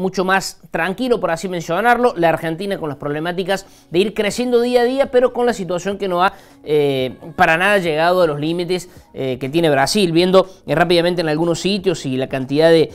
mucho más tranquilo, por así mencionarlo, la Argentina con las problemáticas de ir creciendo día a día, pero con la situación que no ha eh, para nada llegado a los límites eh, que tiene Brasil, viendo eh, rápidamente en algunos sitios y la cantidad de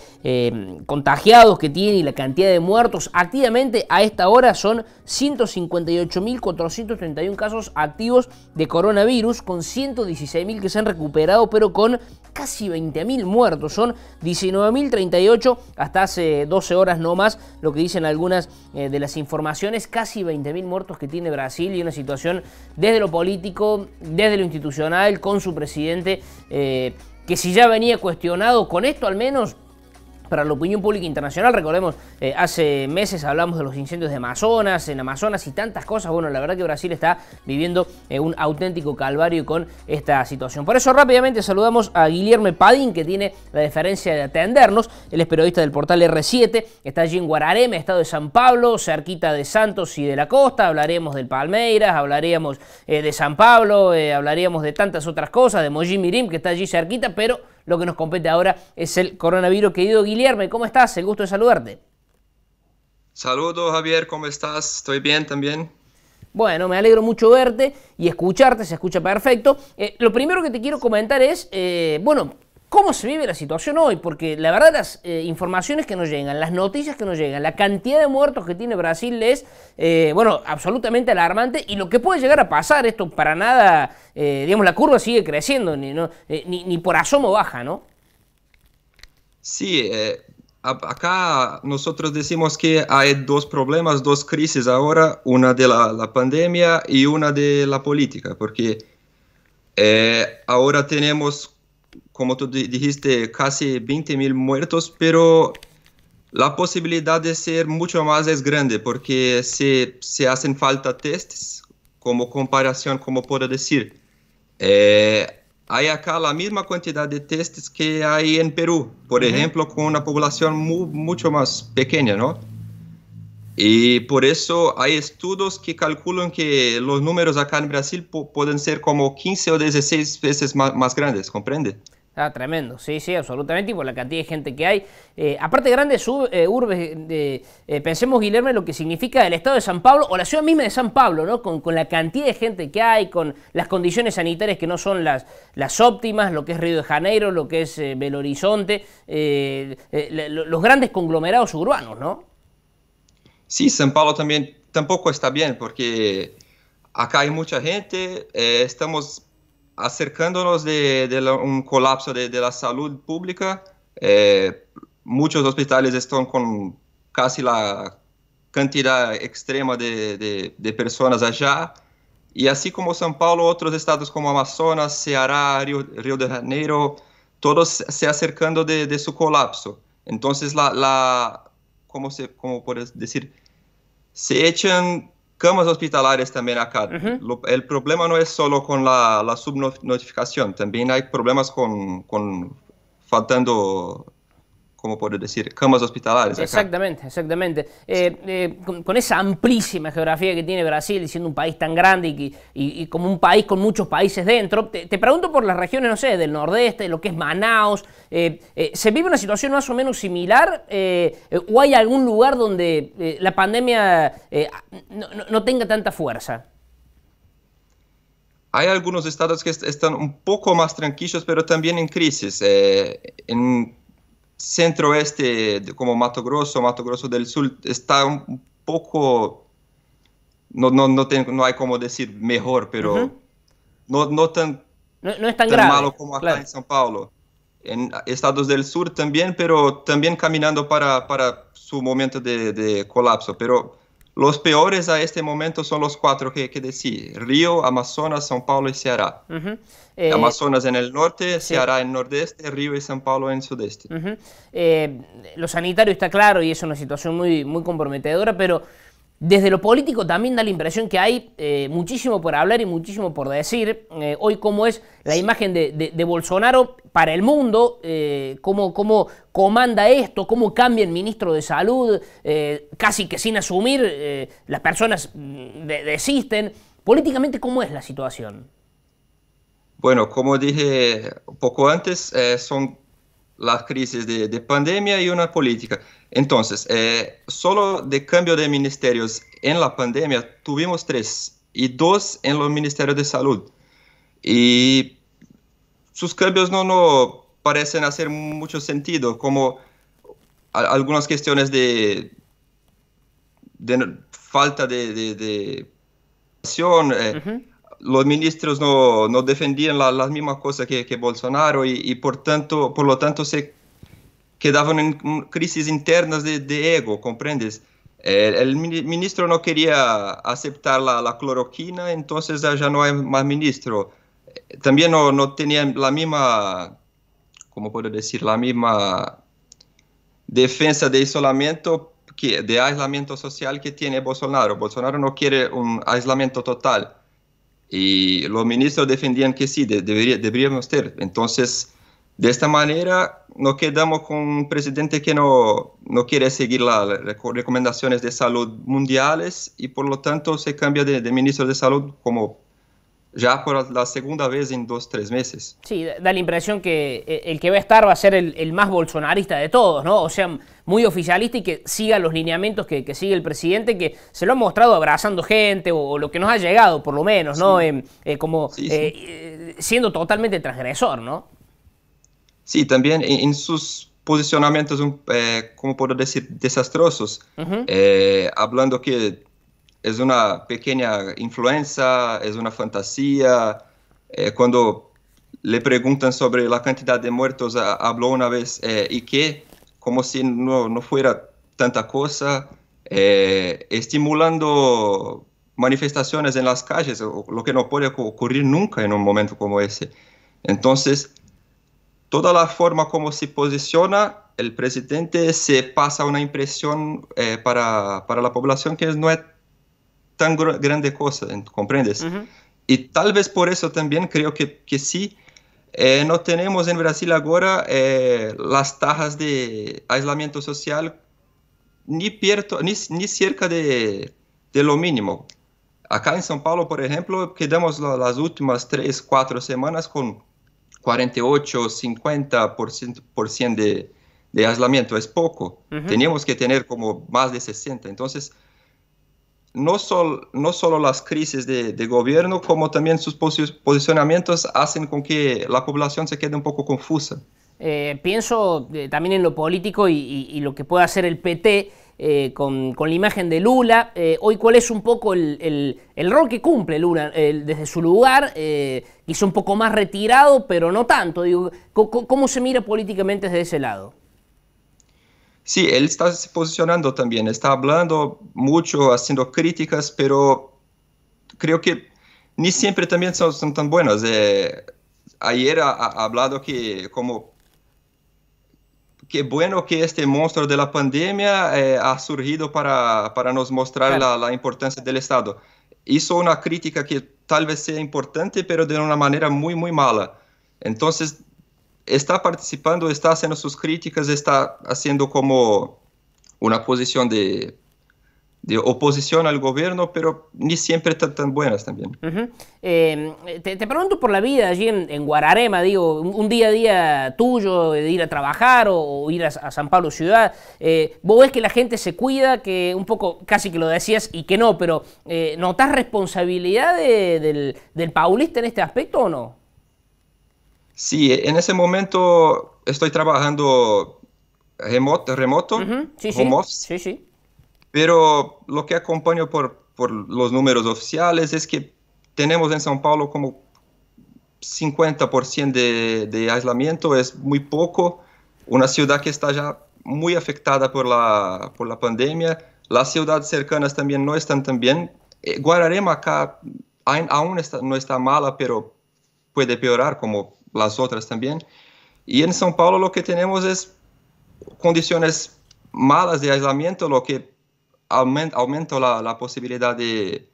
contagiados que tiene y la cantidad de muertos activamente a esta hora son 158.431 casos activos de coronavirus, con 116.000 que se han recuperado, pero con casi 20.000 muertos, son 19.038 hasta hace 12 horas no más, lo que dicen algunas eh, de las informaciones, casi 20.000 muertos que tiene Brasil y una situación desde lo político, desde lo institucional, con su presidente, eh, que si ya venía cuestionado con esto al menos, para la opinión pública internacional. Recordemos, eh, hace meses hablamos de los incendios de Amazonas, en Amazonas y tantas cosas. Bueno, la verdad que Brasil está viviendo eh, un auténtico calvario con esta situación. Por eso rápidamente saludamos a Guillermo Padín, que tiene la deferencia de atendernos. Él es periodista del portal R7, está allí en Guararema, estado de San Pablo, cerquita de Santos y de la costa. Hablaremos del Palmeiras, hablaríamos eh, de San Pablo, hablaríamos de tantas otras cosas, de Mojimirim, que está allí cerquita, pero lo que nos compete ahora es el coronavirus. Querido Guillermo, ¿cómo estás? El gusto de saludarte. Saludos Javier, ¿cómo estás? Estoy bien también. Bueno, me alegro mucho verte y escucharte, se escucha perfecto. Eh, lo primero que te quiero comentar es, eh, bueno, cómo se vive la situación hoy, porque la verdad las eh, informaciones que nos llegan, las noticias que nos llegan, la cantidad de muertos que tiene Brasil es, eh, bueno, absolutamente alarmante y lo que puede llegar a pasar, esto para nada, eh, digamos, la curva sigue creciendo, ni, por asomo baja, ¿no? Sí, acá nosotros decimos que hay dos problemas, dos crisis ahora, una de la, la pandemia y una de la política, porque ahora tenemos como tú dijiste, casi mil muertos, pero la posibilidad de ser mucho más es grande porque se, se hacen falta tests como comparación, como puedo decir. Eh, hay acá la misma cantidad de tests que hay en Perú, por uh -huh. ejemplo, con una población mu mucho más pequeña, ¿no? Y por eso hay estudios que calculan que los números acá en Brasil pueden ser como 15 o 16 veces más, más grandes, ¿comprende? Ah, tremendo, sí, sí, absolutamente, y por la cantidad de gente que hay. Eh, aparte, grandes eh, urbes, eh, pensemos, Guillermo, lo que significa el estado de San Pablo o la ciudad misma de San Pablo, ¿no? Con, la cantidad de gente que hay, con las condiciones sanitarias que no son las, las óptimas, lo que es Río de Janeiro, lo que es eh, Belo Horizonte, los grandes conglomerados urbanos, ¿no? Sí, San Pablo también tampoco está bien porque acá hay mucha gente, estamos acercando de, de um colapso de, saúde pública. Eh, muchos hospitales estão com casi a quantidade extrema de, de, personas allá. e assim como São Paulo, outros estados como Amazonas, Ceará, Rio Rio de Janeiro, todos se acercando de, seu colapso. Então, como, la ¿cómo, se, ¿cómo Se echan camas hospitalares também acá. Uhum. O problema não é só com a subnotificação, também há problemas com, com faltando como puedo decir, camas hospitalares. Exactamente, exactamente. Eh, eh, con, esa amplísima geografía que tiene Brasil, siendo un país tan grande y, como un país con muchos países dentro, te, pregunto por las regiones, no sé, del nordeste, lo que es Manaus, eh, ¿se vive una situación más o menos similar o hay algún lugar donde la pandemia no, tenga tanta fuerza? Hay algunos estados que están un poco más tranquilos, pero también en crisis. en centro oeste, como Mato Grosso, Mato Grosso del Sur, está un poco, no, no, no, tengo, no hay como decir mejor, pero no, no tan, tan, malo como acá en São Paulo. En estados del sur también, pero también caminando para, para su momento de, de colapso. Pero los peores a este momento son los cuatro que, que decir. Río, Amazonas, São Paulo y Ceará. Eh, Amazonas en el norte, Ceará en nordeste, Río y São Paulo en sudeste. Eh, lo sanitario está claro y es una situación muy, muy comprometedora, pero desde lo político también da la impresión que hay eh, muchísimo por hablar y muchísimo por decir. Eh, hoy cómo es la imagen de, Bolsonaro para el mundo, eh, cómo, comanda esto, cómo cambia el ministro de Salud, casi que sin asumir, las personas mm, desisten. Políticamente, ¿cómo es la situación? Bueno, como dije un poco antes, son la crisis de, pandemia y una política. Entonces, eh, solo de cambio de ministerios en la pandemia tuvimos tres y dos en los ministerios de salud. Y sus cambios no, no parecen hacer mucho sentido, como algunas cuestiones de, falta de, de, los ministros no, defendían las la mismas cosas que, Bolsonaro y, por, tanto, por lo tanto se quedaban en crisis internas de, ego, ¿comprendes? El, ministro no quería aceptar la, cloroquina, entonces ya no hay más ministro. También no, no tenían la misma, ¿cómo puedo decir? La misma defensa de aislamiento, que, de aislamiento social que tiene Bolsonaro. Bolsonaro no quiere un aislamiento total y los ministros defendían que sí, debería, deberíamos tener. Entonces, de esta manera, nos quedamos con un presidente que no, no quiere seguir las recomendaciones de salud mundiales y por lo tanto se cambia de, de ministro de salud como ya por la segunda vez en dos, tres meses. Sí, da la impresión que eh, el que va a estar va a ser el, el más bolsonarista de todos, ¿no? O sea, muy oficialista y que siga los lineamientos que, que sigue el presidente, que se lo ha mostrado abrazando gente o, lo que nos ha llegado, por lo menos, ¿no? Em, eh, como eh, siendo totalmente transgresor, ¿no? Sí, también en, sus posicionamientos, como puedo decir, desastrosos, hablando que es una pequeña influencia, es una fantasía. Eh, cuando le preguntan sobre la cantidad de muertos, habló una vez eh, y que, como si no, no fuera tanta cosa, eh, estimulando manifestaciones en las calles, lo que no puede ocurrir nunca en un momento como ese. Entonces, toda la forma como se posiciona el presidente se pasa una impresión para, para la población que no es tan grande cosa, ¿comprendes? Y tal vez por eso también creo que, que sí, eh, no tenemos en Brasil ahora eh, las tasas de aislamiento social ni, ni, ni, cerca de, lo mínimo. Acá en São Paulo, por ejemplo, quedamos las últimas tres, cuatro semanas con 48, 50% de, de aislamiento. Es poco. Teníamos que tener como más de 60. Entonces, no, no solo las crisis de, gobierno, como también sus posicionamientos hacen con que la población se quede un poco confusa. Eh, pienso eh, también en lo político y, y, lo que puede hacer el PT eh, con, la imagen de Lula. hoy, ¿cuál es un poco el, rol que cumple Lula desde su lugar? quizá un poco más retirado, pero no tanto. Digo, ¿Cómo se mira políticamente desde ese lado? Sí, él está se posicionando también, está hablando mucho, haciendo críticas, pero creo que ni siempre también son, tan buenas. Eh, ayer ha, hablado que como qué bueno que este monstruo de la pandemia eh, ha surgido para, para nos mostrar la, la, importancia del Estado. Hizo una crítica que tal vez sea importante, pero de una manera muy, muy mala. Entonces, está participando, está haciendo sus críticas, está haciendo como una posición de, de oposición al gobierno, pero ni siempre están tan buenas también. Em, te, pregunto por la vida allí en, Guararema, digo, un, día a día tuyo de ir a trabajar o, ir a, San Pablo Ciudad, eh, vos ves que la gente se cuida, que un poco casi que lo decías y que no, pero eh, ¿notas responsabilidad del paulista en este aspecto o no? Sí, e, en ese momento estoy trabajando remoto, remoto sí, sí. Pero lo que acompaño por, los números oficiales es que tenemos en São Paulo como 50% de, aislamiento, es muy poco. Una ciudad que está ya muy afectada por la, por la pandemia. Las ciudades cercanas también no están tan bien. Eh, Guararema acá aún no está mala, pero puede peorar como las otras también. Y en São Paulo lo que tenemos es condiciones malas de aislamiento, lo que aumenta, la, posibilidad de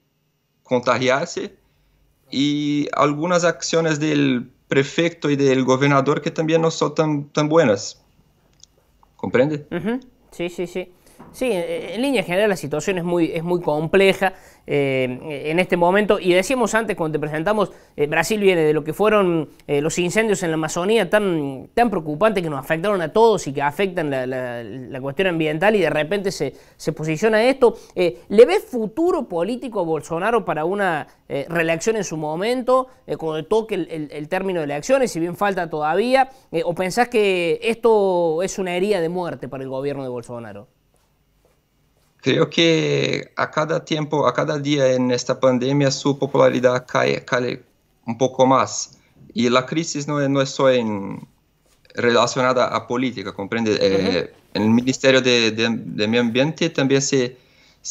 contagiarse y algunas acciones del prefecto y del gobernador que también no son tan, buenas. ¿Comprende? Sí, sí, sí. Sí, en línea general la situación es muy, es muy compleja eh, en este momento y decíamos antes cuando te presentamos, eh, Brasil viene de lo que fueron eh, los incendios en la Amazonía tan, tan preocupantes que nos afectaron a todos y que afectan la, cuestión ambiental y de repente se, posiciona esto. ¿Le ves futuro político a Bolsonaro para una reelección en su momento, cuando toque el, término de elecciones, si bien falta todavía, o pensás que esto es una herida de muerte para el gobierno de Bolsonaro? Creo que a cada tiempo, a cada día en esta pandemia su popularidad cae, un poco más. Y la crisis no, no es solo relacionada a política, comprende. Eh, en el Ministerio de, Medio Ambiente también se,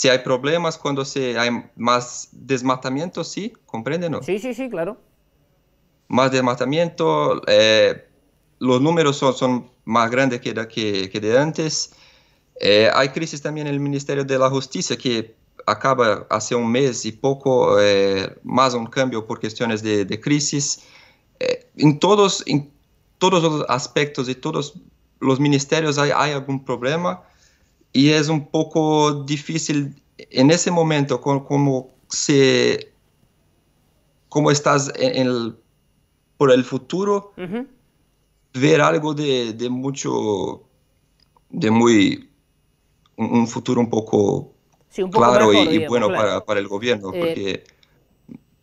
hay problemas cuando se hay más desmatamiento, sí, comprende, Sí, sí, sí, claro. Más desmatamiento, eh, los números son, son más grandes que, que, que de antes. É, há crises também no Ministério da Justiça, que acaba há um mês e pouco é, mais um cambio por questões de, de crises. É, em todos em todos os aspectos e todos os ministérios há, há algum problema e é um pouco difícil nesse momento como, como se como estás em, em, por el futuro uhum. ver algo de, de muito de muito un, futuro un poco, claro y, bueno para, el gobierno, eh, porque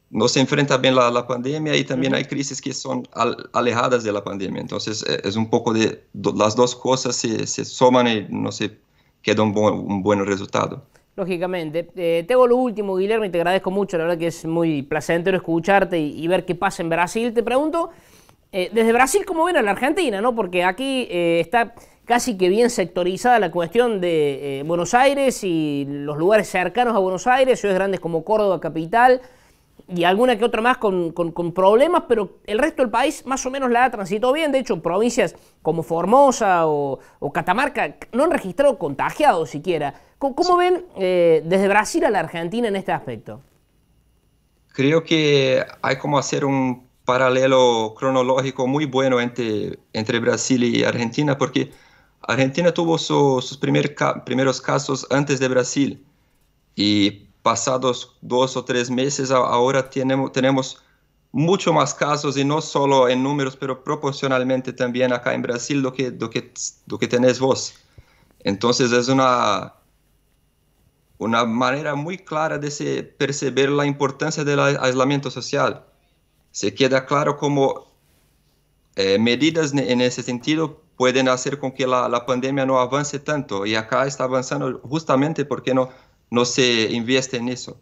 no se enfrenta bien la, la pandemia y también hay crisis que son alejadas de la pandemia. Entonces eh, es un poco de las dos cosas se, se, soman y no se queda un, buen resultado. Lógicamente. Eh, tengo lo último, Guillermo, y te agradezco mucho. La verdad que es muy placentero escucharte y ver qué pasa en Brasil. Te pregunto, eh, desde Brasil, ¿cómo ven a la Argentina? ¿no? Porque aquí eh, está casi que bien sectorizada la cuestión de eh, Buenos Aires y los lugares cercanos a Buenos Aires, ciudades grandes como Córdoba, capital, y alguna que otra más con, problemas, pero el resto del país más o menos la ha transitado bien. De hecho, provincias como Formosa o, Catamarca no han registrado contagiados siquiera. ¿Cómo, ven desde Brasil a la Argentina en este aspecto? Creo que hay como hacer un paralelo cronológico muy bueno entre, entre Brasil y Argentina, porque Argentina tuvo sus primeros casos antes de Brasil y pasados dos o tres meses ahora tenemos, tenemos mucho más casos y no solo en números, pero proporcionalmente también acá en Brasil lo que, lo que, lo que tenés vos. Entonces es una, una manera muy clara de se perceber la importancia del aislamiento social se queda claro cómo eh, medidas en ese sentido pueden hacer con que la, pandemia no avance tanto y acá está avanzando justamente porque no, no se invierte en eso.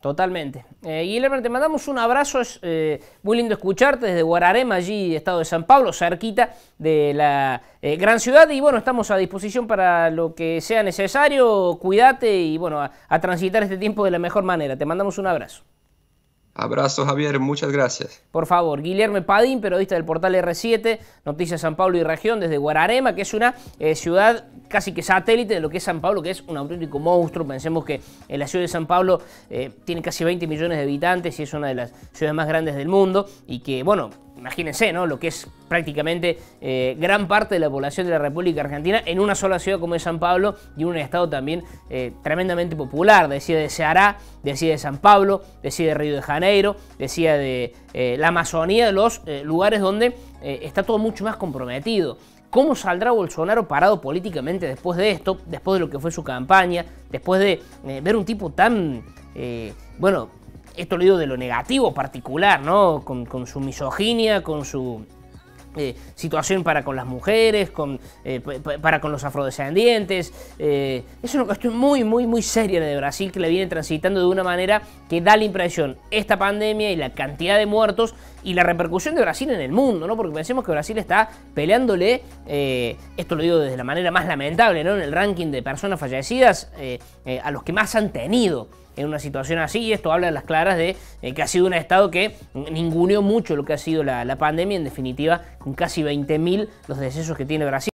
Totalmente. Eh, Guillermo, te mandamos un abrazo, es eh, muy lindo escucharte desde Guararema, allí, estado de San Pablo, cerquita de la eh, gran ciudad. Y bueno, estamos a disposición para lo que sea necesario. Cuídate y bueno, a transitar este tiempo de la mejor manera. Te mandamos un abrazo. Abrazo Javier, muchas gracias. Por favor, Guillermo Padín, periodista del portal R7, Noticias San Pablo y Región, desde Guararema, que es una eh, ciudad casi que satélite de lo que es San Pablo, que es un auténtico monstruo. Pensemos que en la ciudad de San Pablo eh, tiene casi 20 millones de habitantes y es una de las ciudades más grandes del mundo y que, bueno, imagínense, ¿no? Lo que es prácticamente eh, gran parte de la población de la República Argentina en una sola ciudad como es San Pablo y un estado también eh, tremendamente popular. Decía de Ceará, decía de San Pablo, decía de Río de Janeiro, decía de eh, la Amazonía, de los lugares donde está todo mucho más comprometido. ¿Cómo saldrá Bolsonaro parado políticamente después de esto, después de lo que fue su campaña, después de ver un tipo tan, bueno, esto lo digo de lo negativo particular, ¿no? Con, su misoginia, con su eh, situación para con las mujeres, eh, para con los afrodescendientes. Eh, es una cuestión muy, muy, muy seria de Brasil que le viene transitando de una manera que da la impresión esta pandemia y la cantidad de muertos y la repercusión de Brasil en el mundo, ¿no? Porque pensemos que Brasil está peleándole, eh, esto lo digo desde la manera más lamentable, ¿no? En el ranking de personas fallecidas, eh, eh, a los que más han tenido en una situación así, y esto habla a las claras de que ha sido un estado que ninguneó mucho lo que ha sido la, la pandemia, en definitiva, con casi 20.000 los decesos que tiene Brasil.